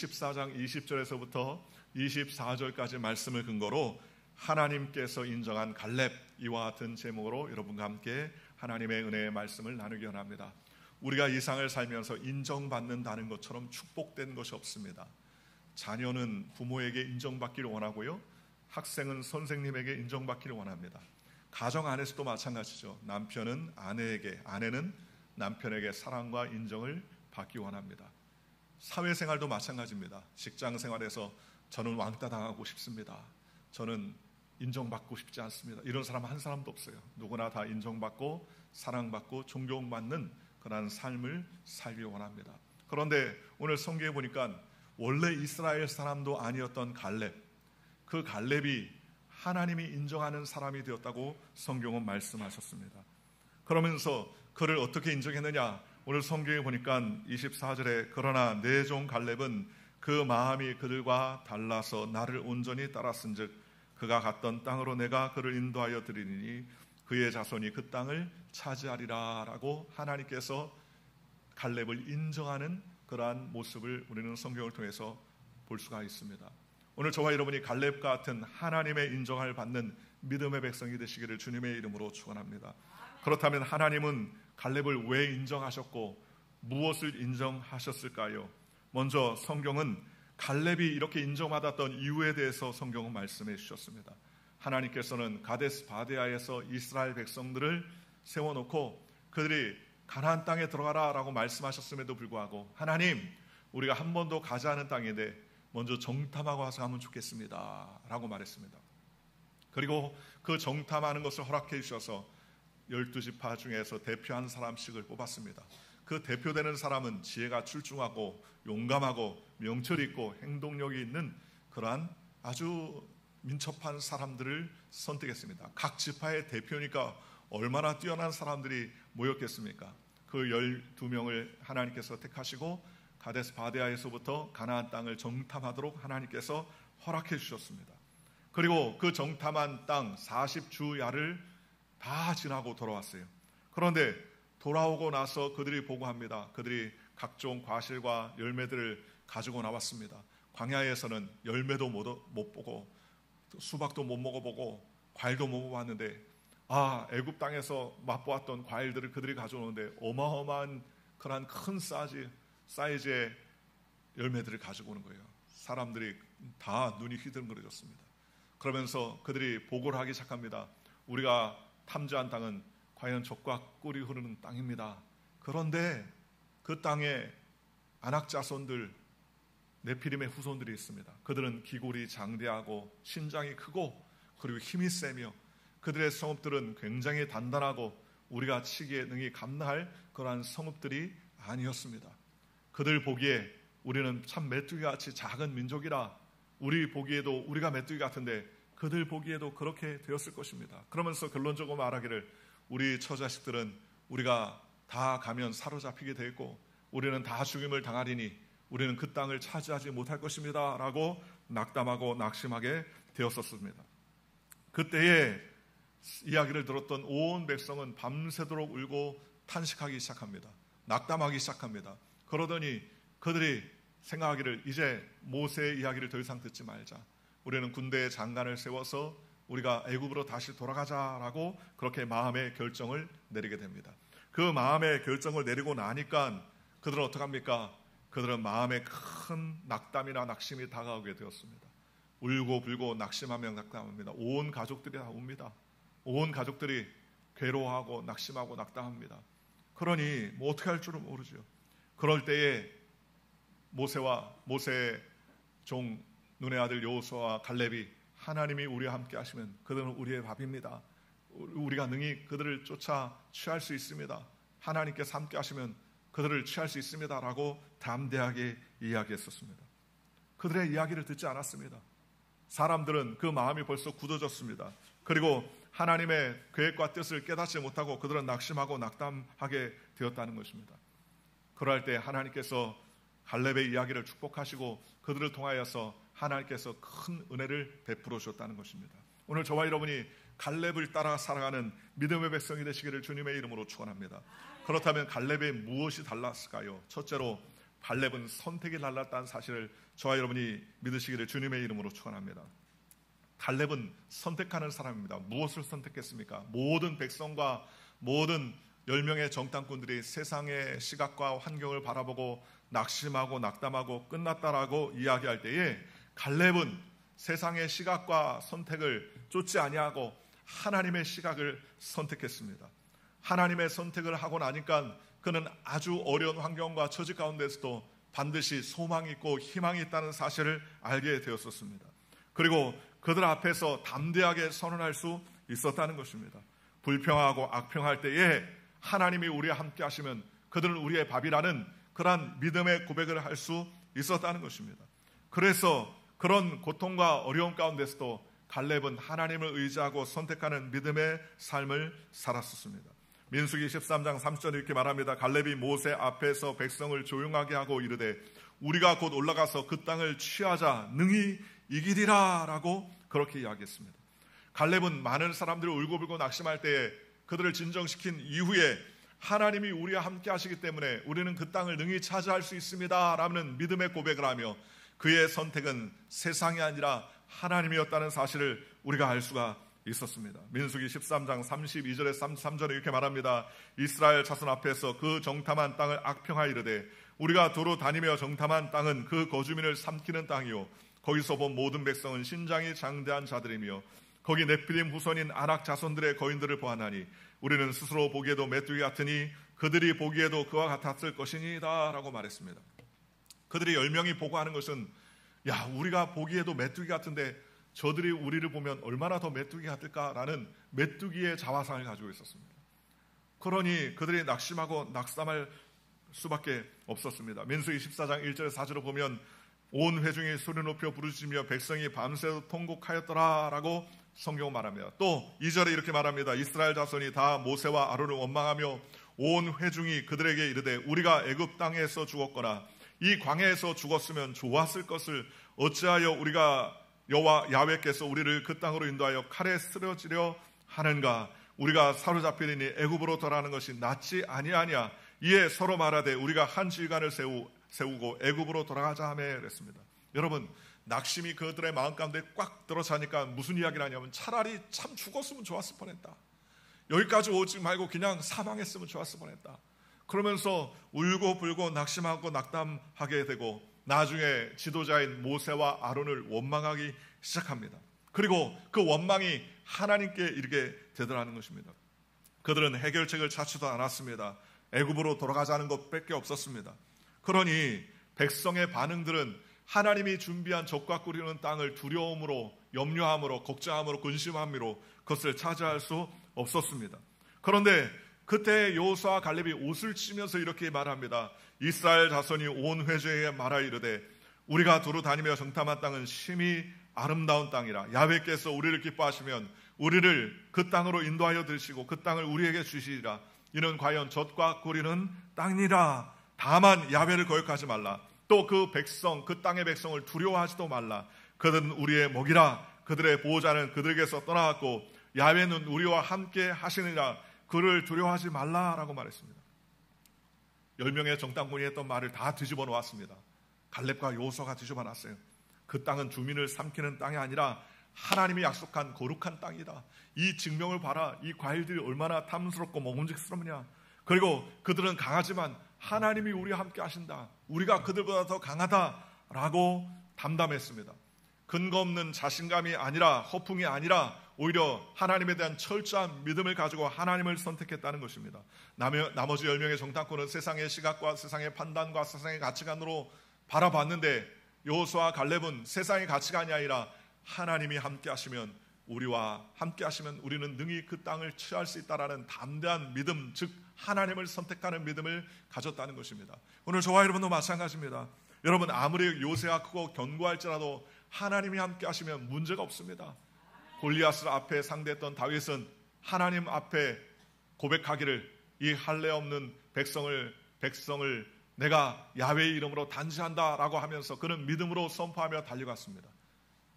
1 4장 20절에서부터 24절까지 말씀을 근거로 하나님께서 인정한 갈렙 이와 같은 제목으로 여러분과 함께 하나님의 은혜의 말씀을 나누기 원합니다. 우리가 이 상을 살면서 인정받는다는 것처럼 축복된 것이 없습니다. 자녀는 부모에게 인정받기를 원하고요. 학생은 선생님에게 인정받기를 원합니다. 가정 안에서도 마찬가지죠. 남편은 아내에게, 아내는 남편에게 사랑과 인정을 받기 원합니다. 사회생활도 마찬가지입니다. 직장 생활에서 저는 왕따 당하고 싶습니다. 저는 인정받고 싶지 않습니다. 이런 사람 한 사람도 없어요. 누구나 다 인정받고 사랑받고 존경받는 그러한 삶을 살기 원합니다. 그런데 오늘 성경에 보니까 원래 이스라엘 사람도 아니었던 갈렙, 그 갈렙이 하나님이 인정하는 사람이 되었다고 성경은 말씀하셨습니다. 그러면서 그를 어떻게 인정했느냐? 오늘 성경에 보니까 24절에 그러나 내종 갈렙은 그 마음이 그들과 달라서 나를 온전히 따랐은즉 그가 갔던 땅으로 내가 그를 인도하여 드리니 그의 자손이 그 땅을 차지하리라라고 하나님께서 갈렙을 인정하는 그러한 모습을 우리는 성경을 통해서 볼 수가 있습니다. 오늘 저와 여러분이 갈렙 과 같은 하나님의 인정을 받는 믿음의 백성이 되시기를 주님의 이름으로 축원합니다. 그렇다면 하나님은 갈렙을 왜 인정하셨고 무엇을 인정하셨을까요? 먼저 성경은 갈렙이 이렇게 인정받았던 이유에 대해서 성경은 말씀해 주셨습니다. 하나님께서는 가데스 바데아에서 이스라엘 백성들을 세워놓고 그들이 가나안 땅에 들어가라라고 말씀하셨음에도 불구하고 하나님 우리가 한 번도 가지 않은 땅에 대해 먼저 정탐하고 와서 하면 좋겠습니다라고 말했습니다. 그리고 그 정탐하는 것을 허락해 주셔서 1 2 지파 중에서 대표 한 사람씩을 뽑았습니다. 그 대표되는 사람은 지혜가 출중하고 용감하고 명철 있고 행동력이 있는 그러한 아주 민첩한 사람들을 선택했습니다. 각 지파의 대표니까 얼마나 뛰어난 사람들이 모였겠습니까? 그 12명을 하나님께서 택하시고 가데스 바데아에서부터 가나안 땅을 정탐하도록 하나님께서 허락해 주셨습니다. 그리고 그 정탐한 땅 40주야를 다 지나고 돌아왔어요. 그런데 돌아오고 나서 그들이 보고합니다. 그들이 각종 과실과 열매들을 가지고 나왔습니다. 광야에서는 열매도 못, 보고 수박도 못 먹어보고 과일도 못 먹어봤는데 아 애굽 땅에서 맛보았던 과일들을 그들이 가져오는데 어마어마한 그런 큰 사이즈, 사이즈의 열매들을 가지고 오는 거예요. 사람들이 다 눈이 휘둥그레졌습니다. 그러면서 그들이 보고를 하기 시작합니다. 우리가 탐지한 땅은 과연 적과 꿀이 흐르는 땅입니다. 그런데 그 땅에 안악 자손들 네피림의 후손들이 있습니다. 그들은 기골이 장대하고 신장이 크고 그리고 힘이 세며 그들의 성읍들은 굉장히 단단하고 우리가 치기에 능히 감당할 그러한 성읍들이 아니었습니다. 그들 보기에 우리는 참 메뚜기같이 작은 민족이라 우리 보기에도 우리가 메뚜기 같은데 그들 보기에도 그렇게 되었을 것입니다. 그러면서 결론적으로 말하기를 우리 처자식들은 우리가 다 가면 사로잡히게 되고 우리는 다 죽임을 당하리니 우리는 그 땅을 차지하지 못할 것입니다. 라고 낙담하고 낙심하게 되었었습니다. 그때의 이야기를 들었던 온 백성은 밤새도록 울고 탄식하기 시작합니다. 낙담하기 시작합니다. 그러더니 그들이 생각하기를 이제 모세의 이야기를 더 이상 듣지 말자. 우리는 군대에 장관을 세워서 우리가 애굽으로 다시 돌아가자라고 그렇게 마음의 결정을 내리게 됩니다. 그 마음의 결정을 내리고 나니까 그들은 어떡합니까? 그들은 마음에 큰 낙담이나 낙심이 다가오게 되었습니다. 울고 불고 낙심하며 낙담합니다. 온 가족들이 다옵니다온 가족들이 괴로워하고 낙심하고 낙담합니다. 그러니 뭐 어떻게 할 줄은 모르죠. 그럴 때에 모세와 모세의 종 눈의 아들 여호수아와 갈렙이 하나님이 우리와 함께 하시면 그들은 우리의 밥입니다. 우리가 능히 그들을 쫓아 취할 수 있습니다. 하나님께서 함께 하시면 그들을 취할 수 있습니다라고 담대하게 이야기했었습니다. 그들의 이야기를 듣지 않았습니다. 사람들은 그 마음이 벌써 굳어졌습니다. 그리고 하나님의 계획과 뜻을 깨닫지 못하고 그들은 낙심하고 낙담하게 되었다는 것입니다. 그럴때 하나님께서 갈렙의 이야기를 축복하시고 그들을 통하여서 하나님께서 큰 은혜를 베풀어 주셨다는 것입니다. 오늘 저와 여러분이 갈렙을 따라 살아가는 믿음의 백성이 되시기를 주님의 이름으로 축원합니다. 그렇다면 갈렙의 무엇이 달랐을까요? 첫째로 갈렙은 선택이 달랐다는 사실을 저와 여러분이 믿으시기를 주님의 이름으로 축원합니다. 갈렙은 선택하는 사람입니다. 무엇을 선택했습니까? 모든 백성과 모든 10명의 정탐꾼들이 세상의 시각과 환경을 바라보고 낙심하고 낙담하고 끝났다라고 이야기할 때에 갈렙은 세상의 시각과 선택을 쫓지 아니하고 하나님의 시각을 선택했습니다. 하나님의 선택을 하고 나니까 그는 아주 어려운 환경과 처지 가운데서도 반드시 소망이 있고 희망이 있다는 사실을 알게 되었었습니다. 그리고 그들 앞에서 담대하게 선언할 수 있었다는 것입니다. 불평하고 악평할 때에 하나님이 우리와 함께 하시면 그들은 우리의 밥이라는 그러한 믿음의 고백을 할 수 있었다는 것입니다. 그래서 그런 고통과 어려움 가운데서도 갈렙은 하나님을 의지하고 선택하는 믿음의 삶을 살았었습니다. 민수기 13장 3절 이렇게 말합니다. 갈렙이 모세 앞에서 백성을 조용하게 하고 이르되 우리가 곧 올라가서 그 땅을 취하자 능히 이기리라 라고 그렇게 이야기했습니다. 갈렙은 많은 사람들을 울고불고 낙심할 때에 그들을 진정시킨 이후에 하나님이 우리와 함께 하시기 때문에 우리는 그 땅을 능히 차지할 수 있습니다. 라는 믿음의 고백을 하며 그의 선택은 세상이 아니라 하나님이었다는 사실을 우리가 알 수가 있었습니다. 민수기 13장 32절에 33절에 이렇게 말합니다. 이스라엘 자손 앞에서 그 정탐한 땅을 악평하이르되 우리가 도로 다니며 정탐한 땅은 그 거주민을 삼키는 땅이요 거기서 본 모든 백성은 신장이 장대한 자들이며 거기 네필림 후손인 아낙 자손들의 거인들을 보아나니 우리는 스스로 보기에도 메뚜기 같으니 그들이 보기에도 그와 같았을 것이니다라고 말했습니다. 그들이 열명이 보고하는 것은 야, 우리가 보기에도 메뚜기 같은데 저들이 우리를 보면 얼마나 더 메뚜기 같을까라는 메뚜기의 자화상을 가지고 있었습니다. 그러니 그들이 낙심하고 낙담할 수밖에 없었습니다. 민수 24장 1절 4절을 보면 온 회중이 소리 높여 부르짖으며 백성이 밤새도 통곡하였더라라고 성경 말합니다. 또 2절에 이렇게 말합니다. 이스라엘 자손이 다 모세와 아론을 원망하며 온 회중이 그들에게 이르되 우리가 애굽 땅에서 죽었거나 이 광야에서 죽었으면 좋았을 것을 어찌하여 우리가 여와 호야훼께서 우리를 그 땅으로 인도하여 칼에 쓰러지려 하는가 우리가 사로잡히리니 애굽으로 돌아가는 것이 낫지 아니하냐 이에 서로 말하되 우리가 한 지휘관을 세우, 세우고 애굽으로 돌아가자 하매 그랬습니다 여러분 낙심이 그들의 마음 가운데 꽉 들어차니까 무슨 이야기를 하냐면 차라리 참 죽었으면 좋았을 뻔했다 여기까지 오지 말고 그냥 사망했으면 좋았을 뻔했다 그러면서 울고 불고 낙심하고 낙담하게 되고 나중에 지도자인 모세와 아론을 원망하기 시작합니다. 그리고 그 원망이 하나님께 이르게 되더라는 것입니다. 그들은 해결책을 찾지도 않았습니다. 애굽으로 돌아가자는 것밖에 없었습니다. 그러니 백성의 반응들은 하나님이 준비한 적과 꾸리는 땅을 두려움으로 염려함으로 걱정함으로 근심함으로 그것을 차지할 수 없었습니다. 그런데 그때 요호수아 갈렙이 옷을 치면서 이렇게 말합니다. 이스라엘 자손이 온 회중에 말하 이르되 우리가 두루 다니며 정탐한 땅은 심히 아름다운 땅이라 야외께서 우리를 기뻐하시면 우리를 그 땅으로 인도하여 드시고 그 땅을 우리에게 주시리라 이는 과연 젖과 고리는 땅이라 다만 야외를 거역하지 말라 또 그 백성 그 땅의 백성을 두려워하지도 말라 그들은 우리의 먹이라 그들의 보호자는 그들에게서 떠나갔고 야외는 우리와 함께 하시느라 그를 두려워하지 말라라고 말했습니다. 10명의 정당군이 했던 말을 다 뒤집어 놓았습니다. 갈렙과 요소가 뒤집어 놨어요. 그 땅은 주민을 삼키는 땅이 아니라 하나님이 약속한 거룩한 땅이다. 이 증명을 봐라. 이 과일들이 얼마나 탐스럽고 먹음직스럽냐. 그리고 그들은 강하지만 하나님이 우리와 함께 하신다. 우리가 그들보다 더 강하다라고 담담했습니다. 근거 없는 자신감이 아니라 허풍이 아니라 오히려 하나님에 대한 철저한 믿음을 가지고 하나님을 선택했다는 것입니다. 남의, 나머지 10명의 정탐꾼은 세상의 시각과 세상의 판단과 세상의 가치관으로 바라봤는데 요수와 갈렙은 세상의 가치관이 아니라 하나님이 함께 하시면 우리와 함께 하시면 우리는 능히 그 땅을 취할 수 있다라는 담대한 믿음, 즉 하나님을 선택하는 믿음을 가졌다는 것입니다. 오늘 저와 여러분도 마찬가지입니다. 여러분 아무리 요새가 크고 견고할지라도 하나님이 함께 하시면 문제가 없습니다. 골리앗을 앞에 상대했던 다윗은 하나님 앞에 고백하기를 이 할례 없는 백성을 백성을 내가 야외의 이름으로 단지한다라고 하면서 그는 믿음으로 선포하며 달려갔습니다.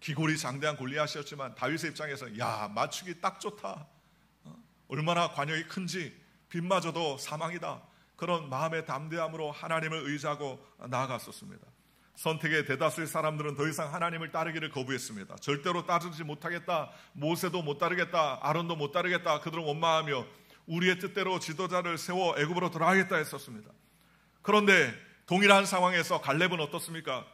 기골이 장대한 골리앗이었지만 다윗의 입장에서 야 맞추기 딱 좋다. 어? 얼마나 관역이 큰지 빗마저도 사망이다. 그런 마음의 담대함으로 하나님을 의지하고 나아갔었습니다. 선택의 대다수의 사람들은 더 이상 하나님을 따르기를 거부했습니다. 절대로 따르지 못하겠다. 모세도 못 따르겠다. 아론도 못 따르겠다. 그들은 원망하며 우리의 뜻대로 지도자를 세워 애굽으로 돌아가겠다 했었습니다. 그런데 동일한 상황에서 갈렙은 어떻습니까?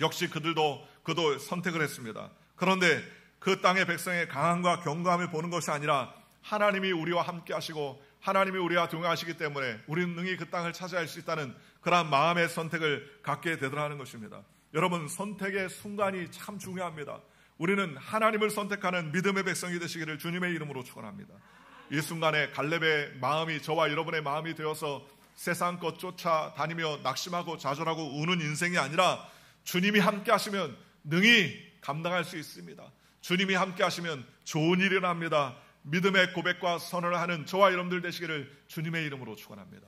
역시 그들도 그도 선택을 했습니다. 그런데 그 땅의 백성의 강함과 경감을 보는 것이 아니라 하나님이 우리와 함께 하시고 하나님이 우리와 동행하시기 때문에 우리는 능히 그 땅을 차지할 수 있다는 그러한 마음의 선택을 갖게 되더라는 것입니다. 여러분 선택의 순간이 참 중요합니다. 우리는 하나님을 선택하는 믿음의 백성이 되시기를 주님의 이름으로 축원합니다. 이 순간에 갈렙의 마음이 저와 여러분의 마음이 되어서 세상 것 쫓아다니며 낙심하고 좌절하고 우는 인생이 아니라 주님이 함께 하시면 능히 감당할 수 있습니다. 주님이 함께 하시면 좋은 일이 납니다. 믿음의 고백과 선언을 하는 저와 여러분들 되시기를 주님의 이름으로 축원합니다.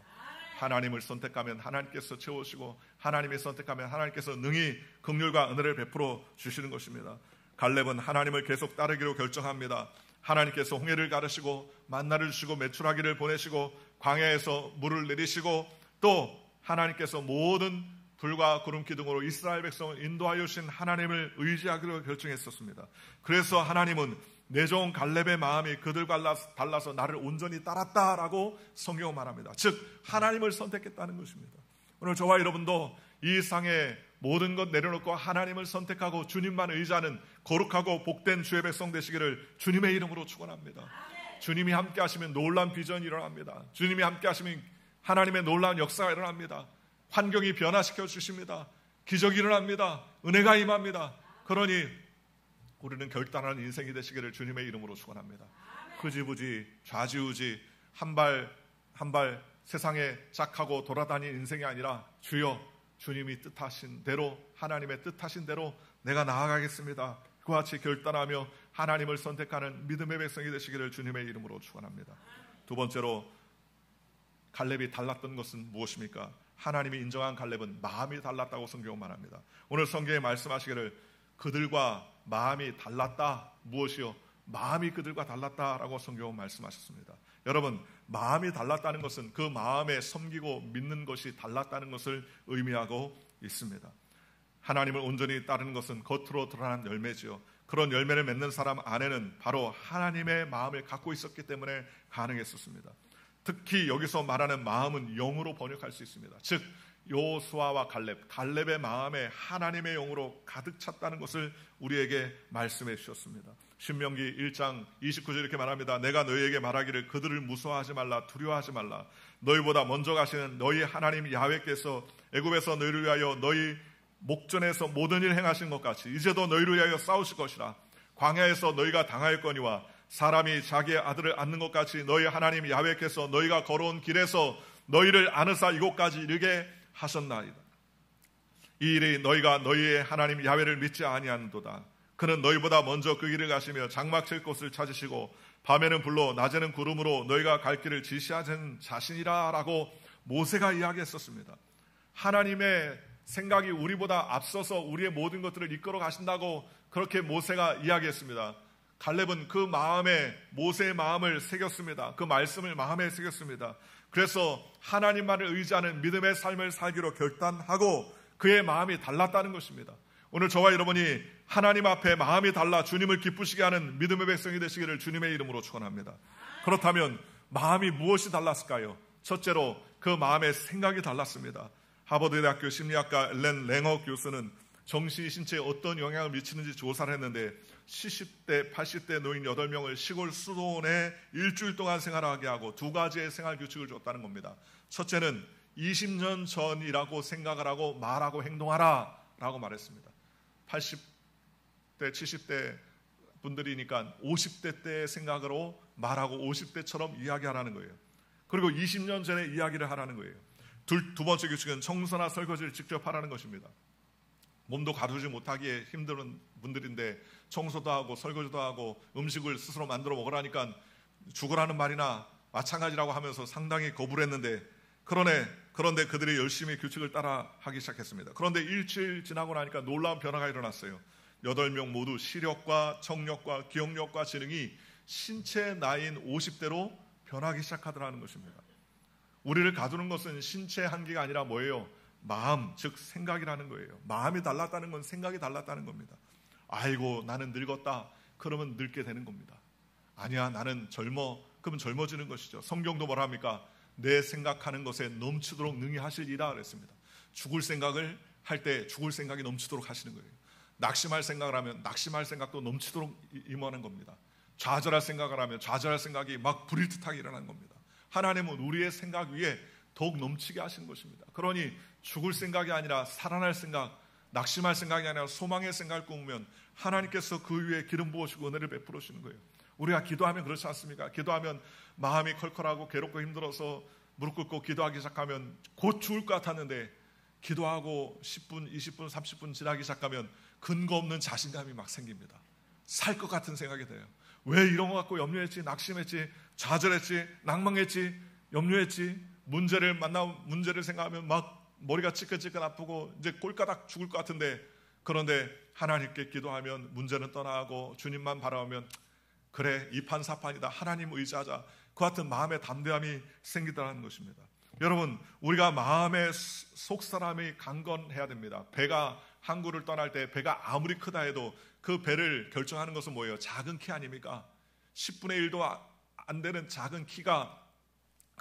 하나님을 선택하면 하나님께서 채우시고 하나님이 선택하면 하나님께서 능히 긍휼과 은혜를 베풀어 주시는 것입니다. 갈렙은 하나님을 계속 따르기로 결정합니다. 하나님께서 홍해를 가르시고 만나를 주시고 매출하기를 보내시고 광야에서 물을 내리시고 또 하나님께서 모든 불과 구름 기둥으로 이스라엘 백성을 인도하여 주신 하나님을 의지하기로 결정했었습니다. 그래서 하나님은 내종 갈렙의 마음이 그들과 달라서 나를 온전히 따랐다라고 성경은 말합니다. 즉 하나님을 선택했다는 것입니다. 오늘 저와 여러분도 이 상에 모든 것 내려놓고 하나님을 선택하고 주님만 의지하는 거룩하고 복된 주의 백성 되시기를 주님의 이름으로 축원합니다. 주님이 함께 하시면 놀란 비전이 일어납니다. 주님이 함께 하시면 하나님의 놀라운 역사가 일어납니다. 환경이 변화시켜 주십니다. 기적이 일어납니다. 은혜가 임합니다. 그러니 우리는 결단하는 인생이 되시기를 주님의 이름으로 축원합니다. 흐지부지 좌지우지 한 발 한 발 세상에 짝하고 돌아다니는 인생이 아니라 주여 주님이 뜻하신 대로 하나님의 뜻하신 대로 내가 나아가겠습니다. 그와 같이 결단하며 하나님을 선택하는 믿음의 백성이 되시기를 주님의 이름으로 축원합니다. 두 번째로 갈렙이 달랐던 것은 무엇입니까? 하나님이 인정한 갈렙은 마음이 달랐다고 성경은 말합니다. 오늘 성경에 말씀하시기를 그들과 마음이 달랐다. 무엇이요? 마음이 그들과 달랐다라고 성경은 말씀하셨습니다. 여러분, 마음이 달랐다는 것은 그 마음에 섬기고 믿는 것이 달랐다는 것을 의미하고 있습니다. 하나님을 온전히 따르는 것은 겉으로 드러난 열매지요. 그런 열매를 맺는 사람 안에는 바로 하나님의 마음을 갖고 있었기 때문에 가능했었습니다. 특히 여기서 말하는 마음은 영으로 번역할 수 있습니다. 즉, 요수아와 갈렙, 갈렙의 마음에 하나님의 영으로 가득 찼다는 것을 우리에게 말씀해 주셨습니다. 신명기 1장 29절 이렇게 말합니다. 내가 너희에게 말하기를 그들을 무서워하지 말라 두려워하지 말라 너희보다 먼저 가시는 너희 하나님 야훼께서 애굽에서 너희를 위하여 너희 목전에서 모든 일 행하신 것 같이 이제도 너희를 위하여 싸우실 것이라 광야에서 너희가 당하였거니와 사람이 자기의 아들을 안는 것 같이 너희 하나님 야훼께서 너희가 걸어온 길에서 너희를 안으사 이곳까지 이르게 하셨나이다. 이 일이 너희가 너희의 하나님 야훼를 믿지 아니하는도다. 그는 너희보다 먼저 그 길을 가시며 장막칠 곳을 찾으시고 밤에는 불로 낮에는 구름으로 너희가 갈 길을 지시하신 자신이라라고 모세가 이야기했었습니다. 하나님의 생각이 우리보다 앞서서 우리의 모든 것들을 이끌어 가신다고 그렇게 모세가 이야기했습니다. 갈렙은 그 마음에 모세의 마음을 새겼습니다. 그 말씀을 마음에 새겼습니다. 그래서 하나님만을 의지하는 믿음의 삶을 살기로 결단하고 그의 마음이 달랐다는 것입니다. 오늘 저와 여러분이 하나님 앞에 마음이 달라 주님을 기쁘시게 하는 믿음의 백성이 되시기를 주님의 이름으로 축원합니다. 그렇다면 마음이 무엇이 달랐을까요? 첫째로 그 마음의 생각이 달랐습니다. 하버드 대학교 심리학과 앨런 랭어 교수는 정신 신체에 어떤 영향을 미치는지 조사를 했는데 70대, 80대 노인 8명을 시골 수도원에 일주일 동안 생활하게 하고 두 가지의 생활 규칙을 줬다는 겁니다. 첫째는 20년 전이라고 생각을 하고 말하고 행동하라 라고 말했습니다. 80대, 70대 분들이니까 50대 때 생각으로 말하고 50대처럼 이야기하라는 거예요. 그리고 20년 전에 이야기를 하라는 거예요. 둘, 두 번째 규칙은 청소나 설거지를 직접 하라는 것입니다. 몸도 가두지 못하기에 힘든 분들인데 청소도 하고 설거지도 하고 음식을 스스로 만들어 먹으라니까 죽으라는 말이나 마찬가지라고 하면서 상당히 거부를 했는데 그러네 그런데 그들이 열심히 규칙을 따라 하기 시작했습니다. 그런데 일주일 지나고 나니까 놀라운 변화가 일어났어요. 여덟 명 모두 시력과 청력과 기억력과 지능이 신체 나이인 50대로 변하기 시작하더라는 것입니다. 우리를 가두는 것은 신체 한계가 아니라 뭐예요? 마음, 즉 생각이라는 거예요. 마음이 달랐다는 건 생각이 달랐다는 겁니다. 아이고, 나는 늙었다. 그러면 늙게 되는 겁니다. 아니야, 나는 젊어. 그러면 젊어지는 것이죠. 성경도 뭐랍니까내 생각하는 것에 넘치도록 능히 하실이라 그랬습니다. 죽을 생각을 할 때 죽을 생각이 넘치도록 하시는 거예요. 낙심할 생각을 하면 낙심할 생각도 넘치도록 임하는 겁니다. 좌절할 생각을 하면 좌절할 생각이 막 불일 듯하게 일어나는 겁니다. 하나님은 우리의 생각 위에 더욱 넘치게 하신 것입니다. 그러니 죽을 생각이 아니라 살아날 생각, 낙심할 생각이 아니라 소망의 생각을 꾸면 우 하나님께서 그 위에 기름 부어주고 은혜를 베풀어 주는 거예요. 우리가 기도하면 그렇지 않습니까? 기도하면 마음이 컬컬하고 괴롭고 힘들어서 무릎 꿇고 기도하기 시작하면 곧 죽을 것 같았는데 기도하고 10분, 20분, 30분 지나기 시작하면 근거 없는 자신감이 막 생깁니다. 살 것 같은 생각이 돼요. 왜 이런 것 갖고 염려했지, 낙심했지, 좌절했지, 낭망했지, 염려했지, 문제를 만나 문제를 생각하면 막 머리가 찌끈찌끈 아프고 이제 꼴가닥 죽을 것 같은데 그런데 하나님께 기도하면 문제는 떠나고 주님만 바라보면 그래 이판사판이다 하나님 의지하자 그 같은 마음의 담대함이 생기더라는 것입니다. 여러분 우리가 마음의 속 사람이 강건해야 됩니다. 배가 항구를 떠날 때 배가 아무리 크다 해도 그 배를 결정하는 것은 뭐예요? 작은 키 아닙니까? 10분의 1도 안 되는 작은 키가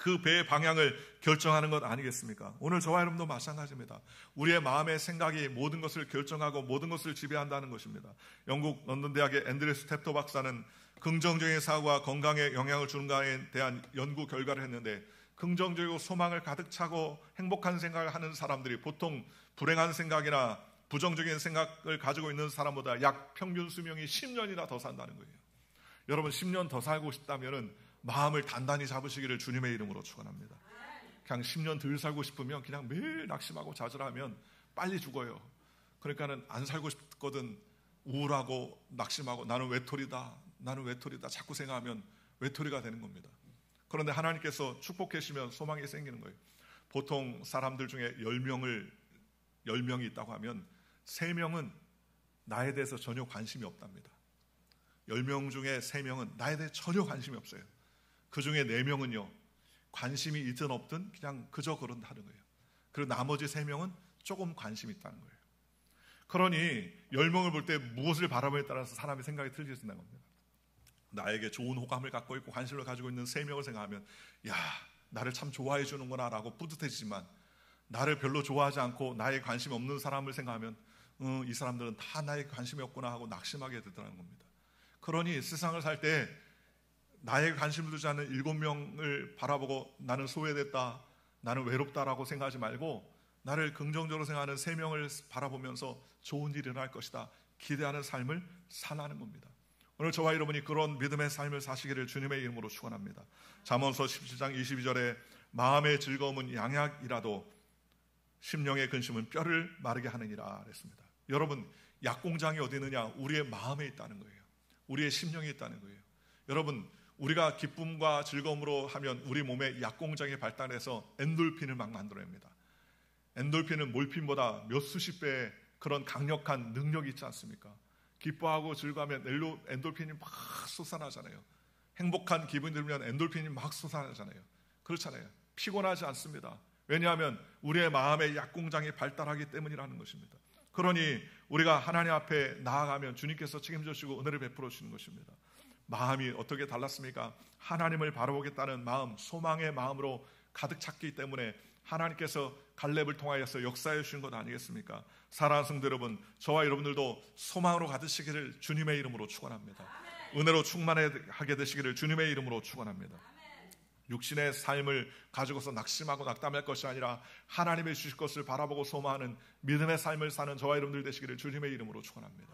그 배의 방향을 결정하는 것 아니겠습니까? 오늘 저와 여러분도 마찬가지입니다. 우리의 마음의 생각이 모든 것을 결정하고 모든 것을 지배한다는 것입니다. 영국 런던 대학의 앤드레스 탭토 박사는 긍정적인 사고와 건강에 영향을 주는가에 대한 연구 결과를 했는데 긍정적이고 소망을 가득 차고 행복한 생각을 하는 사람들이 보통 불행한 생각이나 부정적인 생각을 가지고 있는 사람보다 약 평균 수명이 10년이나 더 산다는 거예요. 여러분 10년 더 살고 싶다면은 마음을 단단히 잡으시기를 주님의 이름으로 축원합니다. 그냥 10년 덜 살고 싶으면 그냥 매일 낙심하고 좌절하면 빨리 죽어요. 그러니까는 안 살고 싶거든 우울하고 낙심하고 나는 외톨이다. 나는 외톨이다. 자꾸 생각하면 외톨이가 되는 겁니다. 그런데 하나님께서 축복하시면 소망이 생기는 거예요. 보통 사람들 중에 10명을 10명이 있다고 하면 3명은 나에 대해서 전혀 관심이 없답니다. 10명 중에 3명은 나에 대해 전혀 관심이 없어요. 그 중에 네 명은요 관심이 있든 없든 그냥 그저 그런다는 거예요. 그리고 나머지 세 명은 조금 관심이 있다는 거예요. 그러니 열명을 볼 때 무엇을 바라보에 따라서 사람의 생각이 틀려진다는 겁니다. 나에게 좋은 호감을 갖고 있고 관심을 가지고 있는 세 명을 생각하면 야 나를 참 좋아해 주는구나라고 뿌듯해지지만 나를 별로 좋아하지 않고 나에 관심 없는 사람을 생각하면 음, 이 사람들은 다 나에 관심이 없구나 하고 낙심하게 되더라는 겁니다. 그러니 세상을 살때 나의 관심을 두지 않는 일곱 명을 바라보고 나는 소외됐다, 나는 외롭다라고 생각하지 말고 나를 긍정적으로 생각하는 세 명을 바라보면서 좋은 일이 일어날 것이다. 기대하는 삶을 살라는 겁니다. 오늘 저와 여러분이 그런 믿음의 삶을 사시기를 주님의 이름으로 축원합니다. 잠언서 17장 22절에 마음의 즐거움은 양약이라도 심령의 근심은 뼈를 마르게 하느니라 그랬습니다. 여러분, 약공장이 어디 있느냐? 우리의 마음에 있다는 거예요. 우리의 심령이 있다는 거예요. 여러분, 우리가 기쁨과 즐거움으로 하면 우리 몸의 약공장이 발달해서 엔돌핀을 막 만들어냅니다. 엔돌핀은 몰핀보다 몇 수십 배의 그런 강력한 능력이 있지 않습니까? 기뻐하고 즐거하면 엔돌핀이 막 솟아나잖아요. 행복한 기분이 들면 엔돌핀이 막 솟아나잖아요. 그렇잖아요. 피곤하지 않습니다. 왜냐하면 우리의 마음의 약공장이 발달하기 때문이라는 것입니다. 그러니 우리가 하나님 앞에 나아가면 주님께서 책임져 주시고 은혜를 베풀어 주시는 것입니다. 마음이 어떻게 달랐습니까? 하나님을 바라보겠다는 마음, 소망의 마음으로 가득 찼기 때문에 하나님께서 갈렙을 통하여서 역사해 주신 것 아니겠습니까? 사랑하는 성도 여러분, 저와 여러분들도 소망으로 가득시기를 주님의 이름으로 축원합니다. 은혜로 충만하게 되시기를 주님의 이름으로 축원합니다. 육신의 삶을 가지고서 낙심하고 낙담할 것이 아니라 하나님의 주실 것을 바라보고 소망하는 믿음의 삶을 사는 저와 여러분들 되시기를 주님의 이름으로 축원합니다.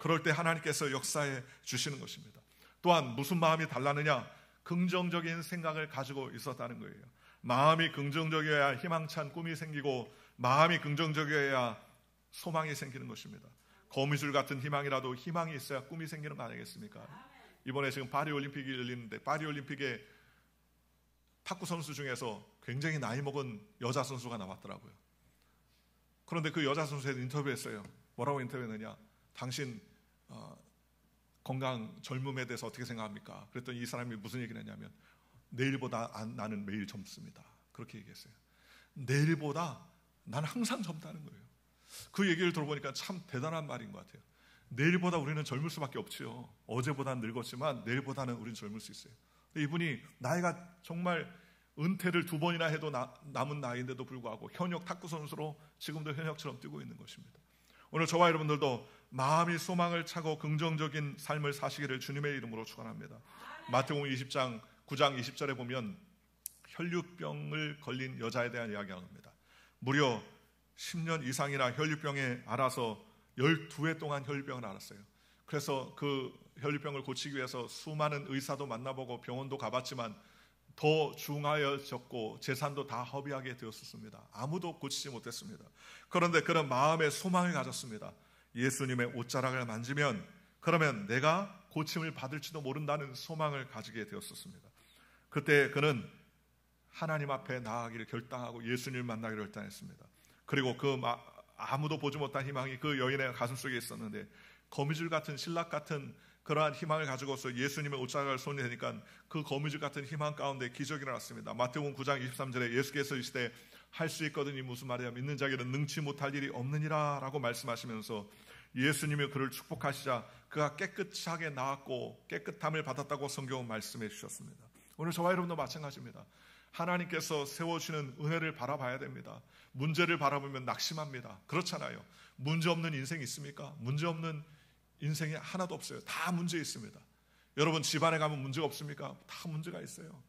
그럴 때 하나님께서 역사해 주시는 것입니다. 또한 무슨 마음이 달랐느냐? 긍정적인 생각을 가지고 있었다는 거예요. 마음이 긍정적이어야 희망찬 꿈이 생기고 마음이 긍정적이어야 소망이 생기는 것입니다. 거미줄 같은 희망이라도 희망이 있어야 꿈이 생기는 거 아니겠습니까? 이번에 지금 파리 올림픽이 열리는데 파리 올림픽에 탁구 선수 중에서 굉장히 나이 먹은 여자 선수가 나왔더라고요. 그런데 그 여자 선수에 인터뷰했어요. 뭐라고 인터뷰했느냐? 당신 어, 건강, 젊음에 대해서 어떻게 생각합니까? 그랬더니 이 사람이 무슨 얘기를 했냐면 내일보다 나는 매일 젊습니다. 그렇게 얘기했어요. 내일보다 난 항상 젊다는 거예요. 그 얘기를 들어보니까 참 대단한 말인 것 같아요. 내일보다 우리는 젊을 수밖에 없지요. 어제보다 는 늙었지만 내일보다는 우리는 젊을 수 있어요. 이분이 나이가 정말 은퇴를 두 번이나 해도 나, 남은 나이인데도 불구하고 현역 탁구 선수로 지금도 현역처럼 뛰고 있는 것입니다. 오늘 저와 여러분들도 마음이 소망을 차고 긍정적인 삶을 사시기를 주님의 이름으로 축원합니다. 마태복음 20장 9장 20절에 보면 혈류병을 걸린 여자에 대한 이야기가 나옵니다. 무려 10년 이상이나 혈류병에 알아서 12회 동안 혈류병을 알았어요. 그래서 그 혈류병을 고치기 위해서 수많은 의사도 만나보고 병원도 가봤지만 더 중하여졌고 재산도 다 허비하게 되었습니다. 아무도 고치지 못했습니다. 그런데 그런 마음의 소망을 가졌습니다. 예수님의 옷자락을 만지면 그러면 내가 고침을 받을지도 모른다는 소망을 가지게 되었었습니다. 그때 그는 하나님 앞에 나아가기를 결단하고 예수님을 만나기를 결단했습니다. 그리고 그 아무도 보지 못한 희망이 그 여인의 가슴 속에 있었는데 거미줄 같은 신락 같은 그러한 희망을 가지고서 예수님의 옷자락을 손에 대니까 그 거미줄 같은 희망 가운데 기적이 일어났습니다. 마태복음 9장 23절에 예수께서 이시되 할수 있거든이 무슨 말이야 믿는 자에게는 능치 못할 일이 없느니라라고 말씀하시면서 예수님이 그를 축복하시자 그가 깨끗하게 나왔고 깨끗함을 받았다고 성경은 말씀해 주셨습니다. 오늘 저와 여러분도 마찬가지입니다. 하나님께서 세워주는 은혜를 바라봐야 됩니다. 문제를 바라보면 낙심합니다. 그렇잖아요. 문제 없는 인생이 있습니까? 문제 없는 인생이 하나도 없어요. 다 문제 있습니다. 여러분 집안에 가면 문제가 없습니까? 다 문제가 있어요.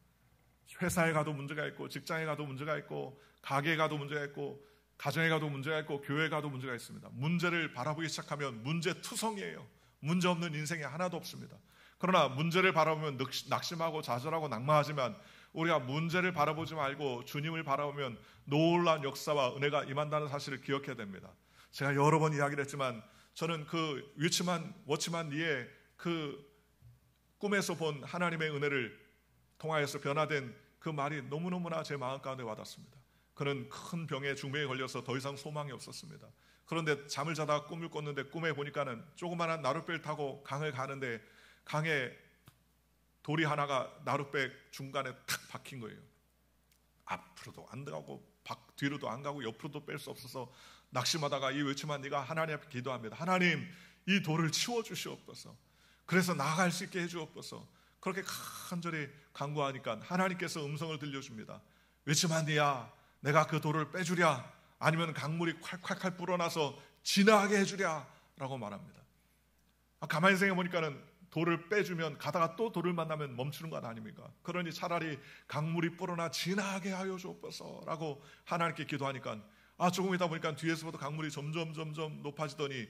회사에 가도 문제가 있고 직장에 가도 문제가 있고 가게에 가도 문제가 있고 가정에 가도 문제가 있고 교회에 가도 문제가 있습니다. 문제를 바라보기 시작하면 문제 투성이에요. 문제 없는 인생이 하나도 없습니다. 그러나 문제를 바라보면 낙심하고 좌절하고 낙마하지만 우리가 문제를 바라보지 말고 주님을 바라보면 놀란 역사와 은혜가 임한다는 사실을 기억해야 됩니다. 제가 여러 번 이야기를 했지만 저는 그 위치만 워치만 니의그 꿈에서 본 하나님의 은혜를 통하여서 변화된 그 말이 너무너무나 제 마음 가운데 와닿습니다. 그는 큰 병에 중매에 걸려서 더 이상 소망이 없었습니다. 그런데 잠을 자다가 꿈을 꿨는데 꿈에 보니까는 조그마한 나룻배를 타고 강을 가는데 강에 돌이 하나가 나룻배 중간에 탁 박힌 거예요. 앞으로도 안 가고 박 뒤로도 안 가고 옆으로도 뺄 수 없어서 낙심하다가 이 외침한 네가 하나님 앞에 기도합니다. 하나님 이 돌을 치워 주시옵소서. 그래서 나아갈 수 있게 해 주옵소서. 그렇게 간절히 간구하니까 하나님께서 음성을 들려줍니다. 외침한 네야 내가 그 돌을 빼주랴 아니면 강물이 콸콸콸 불어나서 진화하게 해주랴 라고 말합니다. 아, 가만히 생각해 보니까는 돌을 빼주면 가다가 또 돌을 만나면 멈추는 것 아닙니까? 그러니 차라리 강물이 불어나 진하게 하여 주옵소서라고 하나님께 기도하니까 아 조금 있다 보니까 뒤에서부터 강물이 점점 점점 높아지더니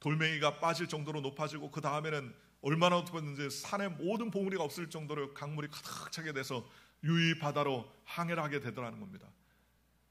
돌멩이가 빠질 정도로 높아지고 그 다음에는 얼마나 높았는지 산에 모든 봉우리가 없을 정도로 강물이 가득 차게 돼서 유이 바다로 항해를 하게 되더라는 겁니다.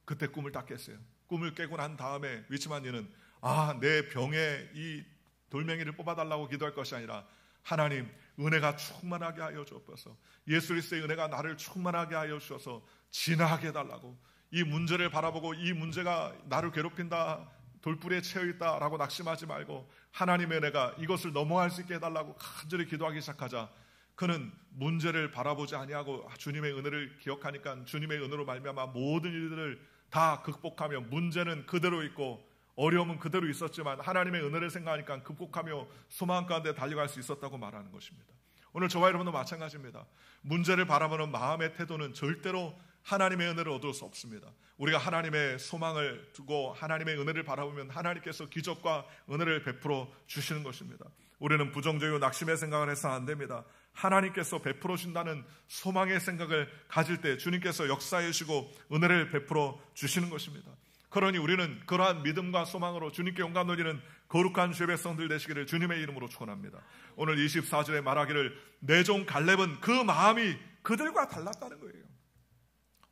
그때 꿈을 딱 깼어요. 꿈을 깨고 난 다음에 위치만이는 아, 내 병에 이 돌멩이를 뽑아달라고 기도할 것이 아니라 하나님 은혜가 충만하게 하여 주옵소서. 예수 그리스도의 은혜가 나를 충만하게 하여 주셔서 진하게 해달라고 이 문제를 바라보고 이 문제가 나를 괴롭힌다 돌불에 채워있다라고 낙심하지 말고 하나님의 은혜가 이것을 넘어갈 수 있게 해달라고 간절히 기도하기 시작하자 그는 문제를 바라보지 아니하고 주님의 은혜를 기억하니까 주님의 은혜로 말미암아 모든 일들을 다 극복하며 문제는 그대로 있고 어려움은 그대로 있었지만 하나님의 은혜를 생각하니까 극복하며 소망 가운데 달려갈 수 있었다고 말하는 것입니다. 오늘 저와 여러분도 마찬가지입니다. 문제를 바라보는 마음의 태도는 절대로 하나님의 은혜를 얻을 수 없습니다. 우리가 하나님의 소망을 두고 하나님의 은혜를 바라보면 하나님께서 기적과 은혜를 베풀어 주시는 것입니다. 우리는 부정적이고 낙심의 생각을 해서 안 됩니다. 하나님께서 베풀어 준다는 소망의 생각을 가질 때 주님께서 역사해 주시고 은혜를 베풀어 주시는 것입니다. 그러니 우리는 그러한 믿음과 소망으로 주님께 영감 돌리는 거룩한 죄 백성들 되시기를 주님의 이름으로 축원합니다. 오늘 24절에 말하기를 내종 갈렙은 그 마음이 그들과 달랐다는 거예요.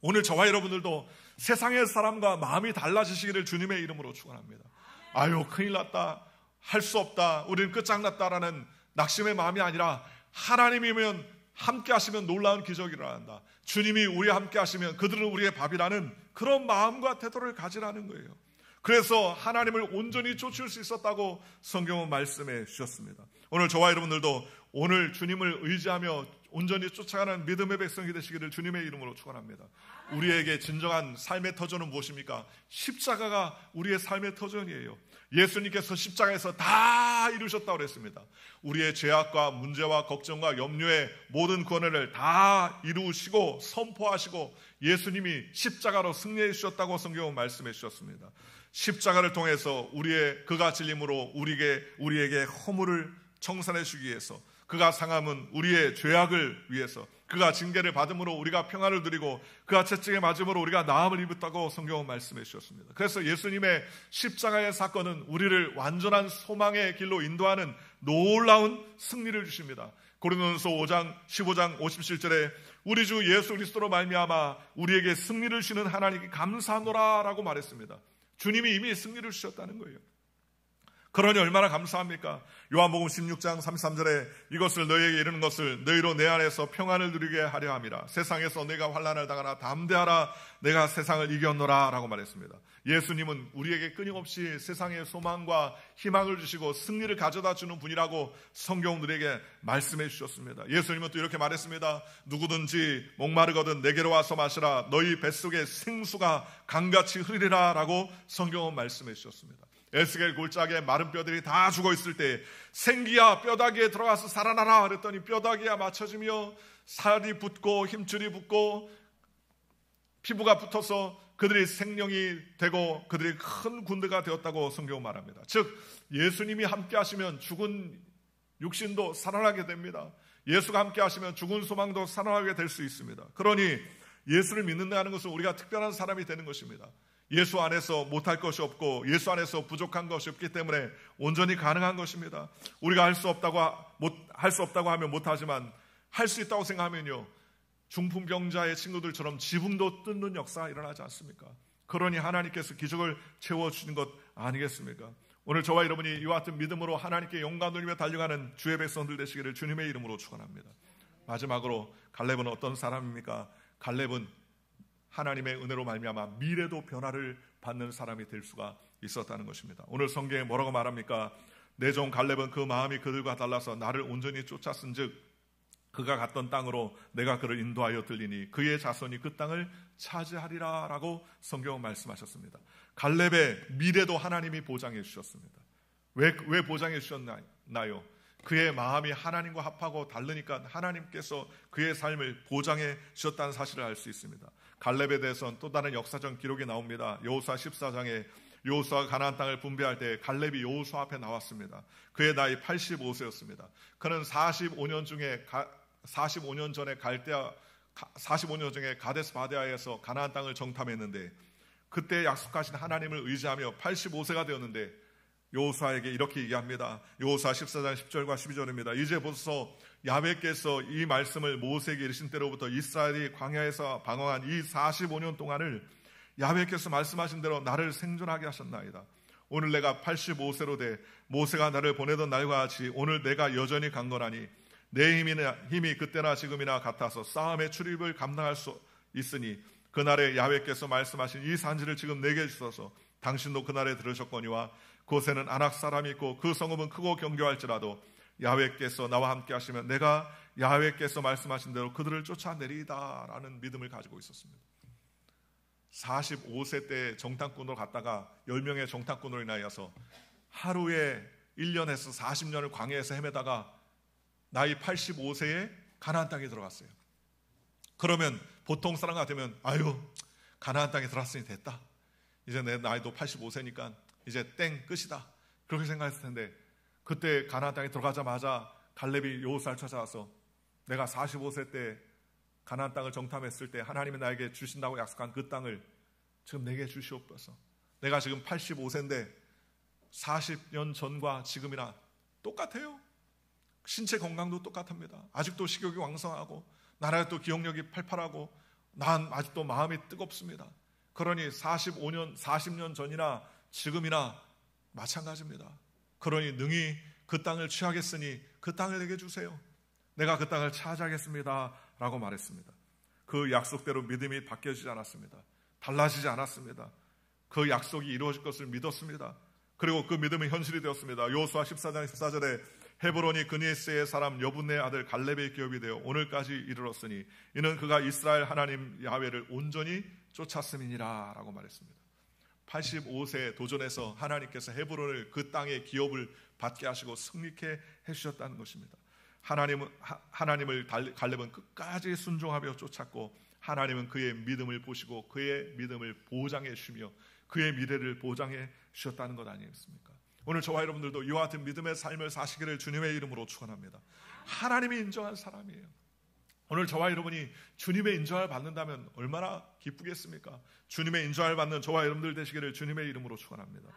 오늘 저와 여러분들도 세상의 사람과 마음이 달라지시기를 주님의 이름으로 축원합니다. 아유 큰일 났다. 할 수 없다. 우리는 끝장났다라는 낙심의 마음이 아니라 하나님이면 함께 하시면 놀라운 기적이 일어난다. 주님이 우리와 함께 하시면 그들은 우리의 밥이라는 그런 마음과 태도를 가지라는 거예요. 그래서 하나님을 온전히 쫓을 수 있었다고 성경은 말씀해 주셨습니다. 오늘 저와 여러분들도 오늘 주님을 의지하며 온전히 쫓아가는 믿음의 백성이 되시기를 주님의 이름으로 축원합니다. 우리에게 진정한 삶의 터전은 무엇입니까? 십자가가 우리의 삶의 터전이에요. 예수님께서 십자가에서 다 이루셨다고 그랬습니다. 우리의 죄악과 문제와 걱정과 염려의 모든 권한을 다 이루시고 선포하시고 예수님이 십자가로 승리해 주셨다고 성경은 말씀해 주셨습니다. 십자가를 통해서 우리의 그가 질림으로 우리에게 우리에게 허물을 청산해 주기 위해서 그가 상함은 우리의 죄악을 위해서 그가 징계를 받음으로 우리가 평안을 누리고 그가 채찍에 맞음으로 우리가 나음을 입었다고 성경은 말씀해 주셨습니다. 그래서 예수님의 십자가의 사건은 우리를 완전한 소망의 길로 인도하는 놀라운 승리를 주십니다. 고린도전서 5장 15장 57절에 우리 주 예수 그리스도로 말미암아 우리에게 승리를 주는 하나님께 감사하노라라고 말했습니다. 주님이 이미 승리를 주셨다는 거예요. 그러니 얼마나 감사합니까? 요한복음 16장 33절에 이것을 너희에게 이르는 것을 너희로 내 안에서 평안을 누리게 하려 함이라. 세상에서 내가 환란을 당하라 담대하라. 내가 세상을 이겼노라라고 말했습니다. 예수님은 우리에게 끊임없이 세상의 소망과 희망을 주시고 승리를 가져다 주는 분이라고 성경들에게 말씀해 주셨습니다. 예수님은 또 이렇게 말했습니다. 누구든지 목마르거든 내게로 와서 마시라. 너희 뱃속에 생수가 강같이 흐르리라라고 성경은 말씀해 주셨습니다. 에스겔 골짜기에 마른 뼈들이 다 죽어 있을 때 생기야 뼈다귀에 들어가서 살아나라 그랬더니 뼈다귀야 맞춰지며 살이 붙고 힘줄이 붙고 피부가 붙어서 그들이 생명이 되고 그들이 큰 군대가 되었다고 성경 말합니다. 즉 예수님이 함께 하시면 죽은 육신도 살아나게 됩니다. 예수가 함께 하시면 죽은 소망도 살아나게 될 수 있습니다. 그러니 예수를 믿는다 는 것은 우리가 특별한 사람이 되는 것입니다. 예수 안에서 못할 것이 없고 예수 안에서 부족한 것이 없기 때문에 온전히 가능한 것입니다. 우리가 할 수 없다고 할수 없다고 하면 못하지만 할 수 있다고 생각하면요 중풍병자의 친구들처럼 지붕도 뜯는 역사 가 일어나지 않습니까? 그러니 하나님께서 기적을 채워 주신 것 아니겠습니까? 오늘 저와 여러분이 이와 같은 믿음으로 하나님께 영광 돌리며 달려가는 주의 백성들 되시기를 주님의 이름으로 축원합니다. 마지막으로 갈렙은 어떤 사람입니까? 갈렙은 하나님의 은혜로 말미암아 미래도 변화를 받는 사람이 될 수가 있었다는 것입니다. 오늘 성경에 뭐라고 말합니까? 내 종 갈렙은 그 마음이 그들과 달라서 나를 온전히 쫓았은즉 그가 갔던 땅으로 내가 그를 인도하여 들리니 그의 자손이 그 땅을 차지하리라라고 성경은 말씀하셨습니다. 갈렙의 미래도 하나님이 보장해 주셨습니다. 왜, 왜 보장해 주셨나요? 그의 마음이 하나님과 합하고 다르니까 하나님께서 그의 삶을 보장해 주셨다는 사실을 알 수 있습니다. 갈렙에 대해서는 또 다른 역사적 기록이 나옵니다. 여호수아 14장에 여호수아가 나안 땅을 분배할 때 갈렙이 여호수아 앞에 나왔습니다. 그의 나이 85세였습니다. 그는 45년 중에 45년 전에 갈대아 45년 중에 가데스 바데아에서 가나안 땅을 정탐했는데 그때 약속하신 하나님을 의지하며 85세가 되었는데 요사에게 이렇게 얘기합니다. 요사 14장 10절과 12절입니다. 이제 벌써 야외께서 이 말씀을 모세에게 이르신 때로부터 이스라엘이 광야에서 방황한 이 45년 동안을 야외께서 말씀하신 대로 나를 생존하게 하셨나이다. 오늘 내가 85세로 돼 모세가 나를 보내던 날과 같이 오늘 내가 여전히 강건하니 내 힘이나 힘이 그때나 지금이나 같아서 싸움의 출입을 감당할 수 있으니 그날에 야외께서 말씀하신 이 산지를 지금 내게 주셔서 당신도 그날에 들으셨거니와 그곳에는 아낙 사람이 있고 그 성읍은 크고 경교할지라도 야외께서 나와 함께 하시면 내가 야외께서 말씀하신 대로 그들을 쫓아내리다라는 믿음을 가지고 있었습니다. 45세 때 정탐꾼으로 갔다가 10명의 정탐꾼으로 인하여서 하루에 1년에서 40년을 광해에서 헤매다가 나이 85세에 가나안 땅에 들어갔어요. 그러면 보통 사람 같으면 아유 가나안 땅에 들어갔으니 됐다. 이제 내 나이도 85세니까 이제 땡 끝이다. 그렇게 생각했을 텐데 그때 가나안 땅에 들어가자마자 갈렙이 요사를 찾아와서 내가 45세 때 가나안 땅을 정탐했을 때 하나님이 나에게 주신다고 약속한 그 땅을 지금 내게 주시옵소서. 내가 지금 85세인데 40년 전과 지금이나 똑같아요. 신체 건강도 똑같습니다. 아직도 식욕이 왕성하고 나라에또 기억력이 팔팔하고 난 아직도 마음이 뜨겁습니다. 그러니 45년, 40년 전이나 지금이나 마찬가지입니다. 그러니 능히 그 땅을 취하겠으니 그 땅을 내게 주세요. 내가 그 땅을 차지하겠습니다. 라고 말했습니다. 그 약속대로 믿음이 바뀌어지지 않았습니다. 달라지지 않았습니다. 그 약속이 이루어질 것을 믿었습니다. 그리고 그믿음이 현실이 되었습니다. 요수아 14장 14절에 헤브론이 그니스의 사람 여분의 아들 갈렙의 기업이 되어 오늘까지 이르렀으니 이는 그가 이스라엘 하나님 야외를 온전히 쫓았음이니라 라고 말했습니다. 85세 도전해서 하나님께서 헤브론을 그 땅의 기업을 받게 하시고 승리케 해주셨다는 것입니다. 하나님은 하나님을 갈렙은 끝까지 순종하며 쫓았고 하나님은 그의 믿음을 보시고 그의 믿음을 보장해 주며 그의 미래를 보장해 주셨다는 것 아니겠습니까? 오늘 저와 여러분들도 이와 같은 믿음의 삶을 사시기를 주님의 이름으로 축원합니다. 하나님이 인정한 사람이에요. 오늘 저와 여러분이 주님의 인자를 받는다면 얼마나 기쁘겠습니까? 주님의 인자를 받는 저와 여러분들 되시기를 주님의 이름으로 축원합니다.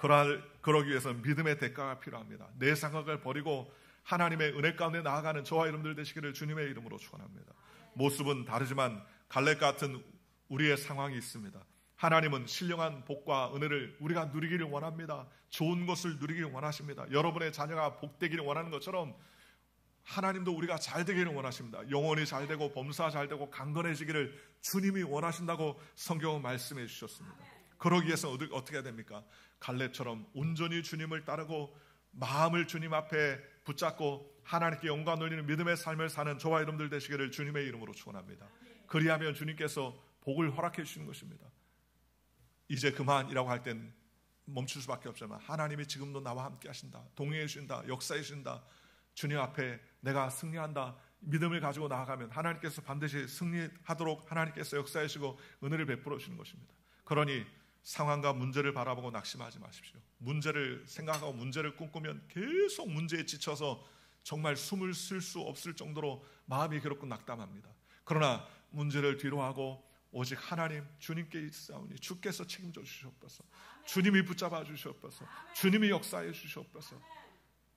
그러할 그러기 위해서 믿음의 대가가 필요합니다. 내 생각을 버리고 하나님의 은혜 가운데 나아가는 저와 여러분들 되시기를 주님의 이름으로 축원합니다. 모습은 다르지만 갈렙 같은 우리의 상황이 있습니다. 하나님은 신령한 복과 은혜를 우리가 누리기를 원합니다. 좋은 것을 누리기를 원하십니다. 여러분의 자녀가 복되기를 원하는 것처럼 하나님도 우리가 잘 되기를 원하십니다. 영원히잘 되고 범사 잘 되고 강건해지기를 주님이 원하신다고 성경은 말씀해 주셨습니다. 그러기 위해서 어떻게 해야 됩니까? 갈래처럼 온전히 주님을 따르고 마음을 주님 앞에 붙잡고 하나님께 영광 돌리는 믿음의 삶을 사는 저와 여러분들 되시기를 주님의 이름으로 축원합니다. 그리하면 주님께서 복을 허락해 주시는 것입니다. 이제 그만이라고 할 땐 멈출 수밖에 없지만 하나님이 지금도 나와 함께 하신다. 동의해 주신다. 역사해 주신다. 주님 앞에 내가 승리한다 믿음을 가지고 나아가면 하나님께서 반드시 승리하도록 하나님께서 역사하시고 은혜를 베풀어 주는 것입니다. 그러니 상황과 문제를 바라보고 낙심하지 마십시오. 문제를 생각하고 문제를 꿈꾸면 계속 문제에 지쳐서 정말 숨을 쉴 수 없을 정도로 마음이 괴롭고 낙담합니다. 그러나 문제를 뒤로하고 오직 하나님 주님께 있사오니 주께서 책임져 주시옵소서. 주님이 붙잡아 주시옵소서. 주님이 역사해 주시옵소서.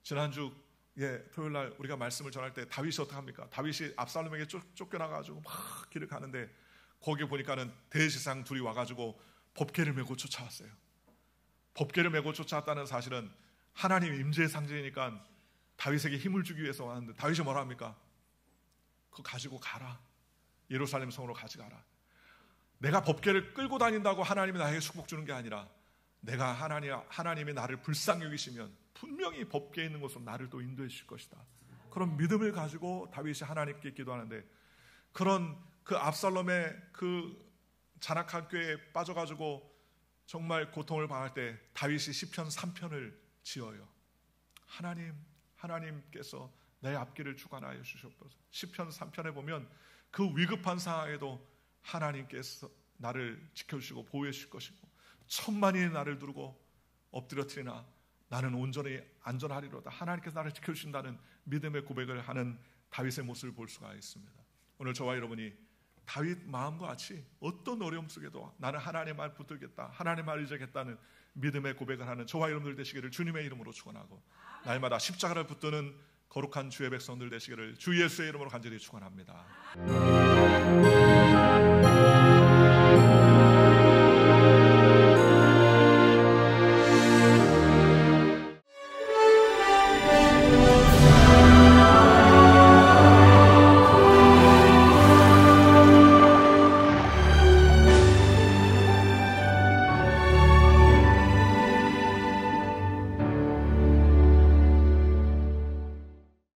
지난주 예, 토요일 날 우리가 말씀을 전할 때 다윗이 어떻게 합니까? 다윗이 압살롬에게 쫓, 겨나가지고막 길을 가는데 거기 보니까는 대지상 둘이 와가지고 법계를 메고 쫓아왔어요. 법계를 메고 쫓아왔다는 사실은 하나님 임재의 상징이니까 다윗에게 힘을 주기 위해서 왔는데 다윗이 뭐라 합니까? 그거 가지고 가라. 예루살렘 성으로 가져가라. 내가 법계를 끌고 다닌다고 하나님이 나에게 축복 주는 게 아니라 내가 하나님, 하나님이 나를 불쌍히 여기시면 분명히 법계에 있는 것으로 나를 또 인도해 주실 것이다. 그런 믿음을 가지고 다윗이 하나님께 기도하는데 그런 그 압살롬의 그 잔악한 꾀에 빠져가지고 정말 고통을 받할때 다윗이 1 0편 3편을 지어요. 하나님, 하나님께서 내 앞길을 주관하여 주셨옵소서 시편 3편에 보면 그 위급한 상황에도 하나님께서 나를 지켜주시고 보호해 주실 것이고 천만이 나를 두르고 엎드려트리나 나는 온전히 안전하리로다. 하나님께서 나를 지켜주신다는 믿음의 고백을 하는 다윗의 모습을 볼 수가 있습니다. 오늘 저와 여러분이 다윗 마음과 같이 어떤 어려움 속에도 나는 하나님의 말 붙들겠다. 하나님의 말의지겠다는 믿음의 고백을 하는 저와 여러분들 되시기를 주님의 이름으로 축원하고 날마다 십자가를 붙드는 거룩한 주의 백성들 되시기를 주 예수의 이름으로 간절히 축원합니다. 아멘.